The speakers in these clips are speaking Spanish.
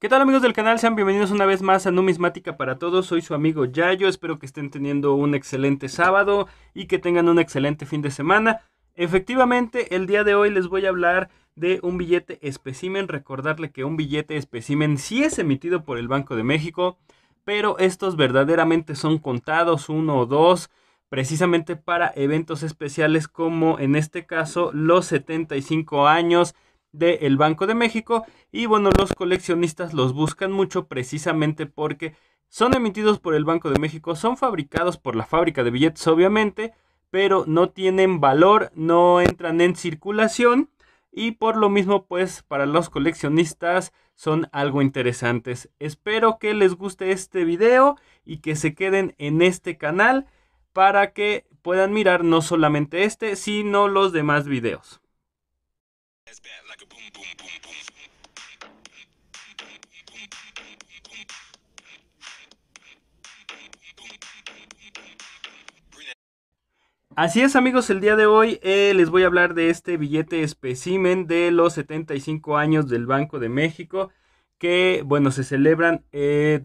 ¿Qué tal amigos del canal? Sean bienvenidos una vez más a Numismática para Todos. Soy su amigo Yayo. Espero que estén teniendo un excelente sábado y que tengan un excelente fin de semana. Efectivamente, el día de hoy les voy a hablar de un billete espécimen Recordarle que un billete espécimen sí es emitido por el Banco de México, pero estos verdaderamente son contados uno o dos precisamente para eventos especiales como en este caso los 75 años del el Banco de México y bueno, los coleccionistas los buscan mucho precisamente porque son emitidos por el Banco de México, son fabricados por la fábrica de billetes obviamente, pero no tienen valor, no entran en circulación y por lo mismo pues para los coleccionistas son algo interesantes. Espero que les guste este video y que se queden en este canal para que puedan mirar no solamente este, sino los demás videos. Así es amigos, el día de hoy eh, les voy a hablar de este billete especímen de los 75 años del Banco de México que, bueno, se celebran eh,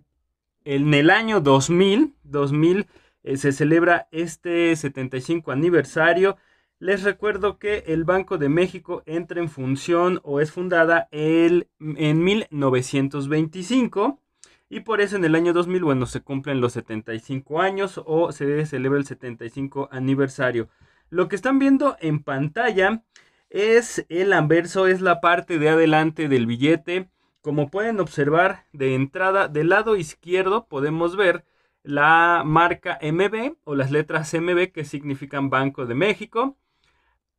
en el año 2000, 2000 eh, se celebra este 75 aniversario les recuerdo que el Banco de México entra en función o es fundada el, en 1925 y por eso en el año 2000, bueno, se cumplen los 75 años o se celebra el 75 aniversario. Lo que están viendo en pantalla es el anverso, es la parte de adelante del billete. Como pueden observar, de entrada del lado izquierdo podemos ver la marca MB o las letras MB que significan Banco de México.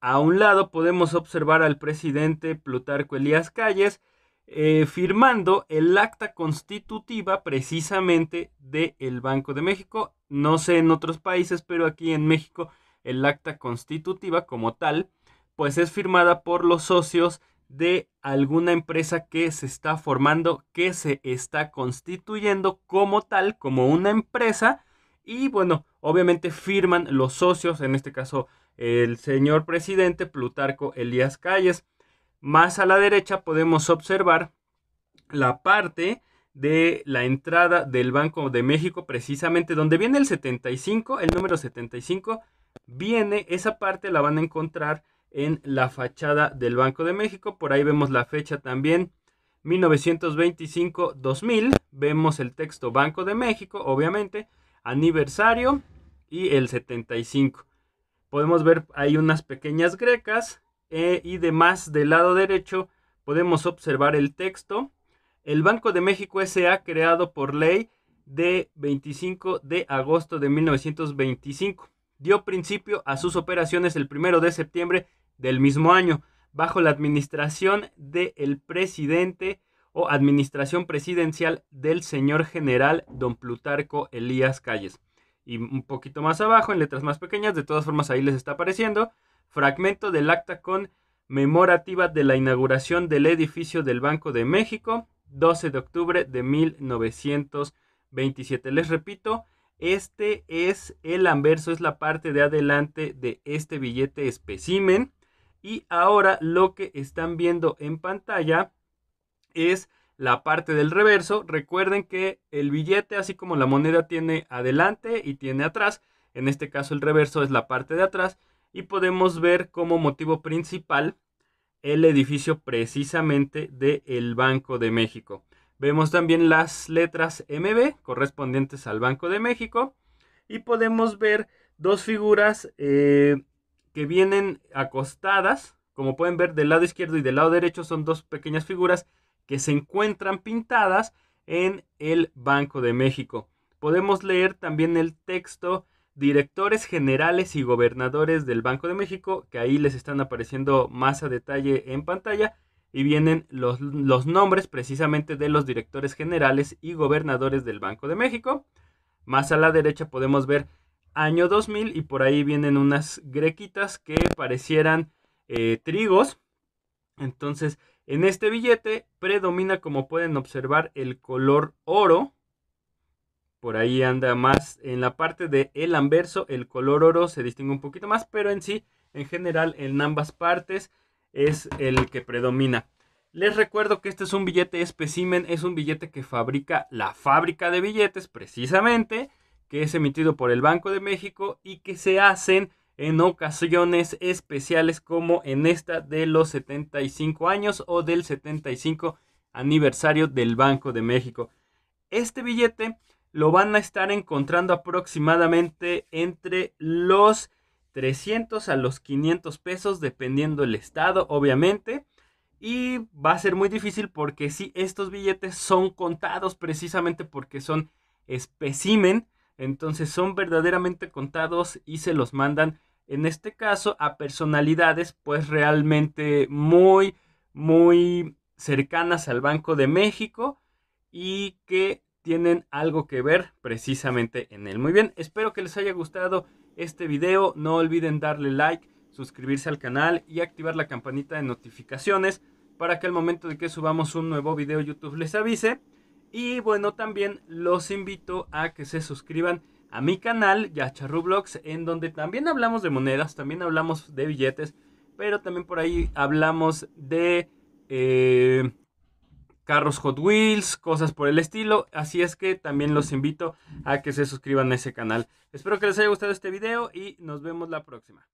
A un lado podemos observar al presidente Plutarco Elías Calles eh, firmando el acta constitutiva precisamente del el Banco de México. No sé en otros países, pero aquí en México el acta constitutiva como tal, pues es firmada por los socios de alguna empresa que se está formando, que se está constituyendo como tal, como una empresa. Y bueno, obviamente firman los socios, en este caso el señor presidente Plutarco Elías Calles. Más a la derecha podemos observar la parte de la entrada del Banco de México, precisamente donde viene el 75, el número 75, viene esa parte, la van a encontrar en la fachada del Banco de México. Por ahí vemos la fecha también, 1925-2000. Vemos el texto Banco de México, obviamente, aniversario y el 75 podemos ver hay unas pequeñas grecas eh, y demás del lado derecho podemos observar el texto. El Banco de México S.A. creado por ley de 25 de agosto de 1925. Dio principio a sus operaciones el 1 de septiembre del mismo año, bajo la administración del presidente o administración presidencial del señor general don Plutarco Elías Calles y un poquito más abajo, en letras más pequeñas, de todas formas ahí les está apareciendo, fragmento del acta conmemorativa de la inauguración del edificio del Banco de México, 12 de octubre de 1927. Les repito, este es el anverso, es la parte de adelante de este billete especimen. Y ahora lo que están viendo en pantalla es la parte del reverso. Recuerden que el billete, así como la moneda, tiene adelante y tiene atrás. En este caso el reverso es la parte de atrás. Y podemos ver como motivo principal el edificio precisamente del Banco de México. Vemos también las letras MB correspondientes al Banco de México. Y podemos ver dos figuras eh, que vienen acostadas. Como pueden ver, del lado izquierdo y del lado derecho son dos pequeñas figuras que se encuentran pintadas en el Banco de México. Podemos leer también el texto directores generales y gobernadores del Banco de México, que ahí les están apareciendo más a detalle en pantalla, y vienen los, los, nombres precisamente de los directores generales y gobernadores del Banco de México. Más a la derecha podemos ver año 2000 y por ahí vienen unas grequitas que parecieran eh, trigos. Entonces, en este billete predomina, como pueden observar, el color oro. Por ahí anda más en la parte de el anverso, el color oro se distingue un poquito más, pero en sí, en general, en ambas partes es el que predomina. Les recuerdo que este es un billete especimen, es un billete que fabrica la fábrica de billetes precisamente, que es emitido por el Banco de México y que se hacen en ocasiones especiales como en esta de los 75 años o del 75 aniversario del Banco de México. Este billete lo van a estar encontrando aproximadamente entre los 300 a los 500 pesos dependiendo el estado obviamente y va a ser muy difícil porque si estos billetes son contados precisamente porque son especimen entonces son verdaderamente contados y se los mandan en este caso a personalidades pues realmente muy, muy cercanas al Banco de México y que tienen algo que ver precisamente en él. Muy bien, espero que les haya gustado este video, no olviden darle like, suscribirse al canal y activar la campanita de notificaciones para que al momento de que subamos un nuevo video YouTube les avise. Y bueno, también los invito a que se suscriban a mi canal, Yacha en donde también hablamos de monedas, también hablamos de billetes, pero también por ahí hablamos de eh, carros Hot Wheels, cosas por el estilo. Así es que también los invito a que se suscriban a ese canal. Espero que les haya gustado este video y nos vemos la próxima.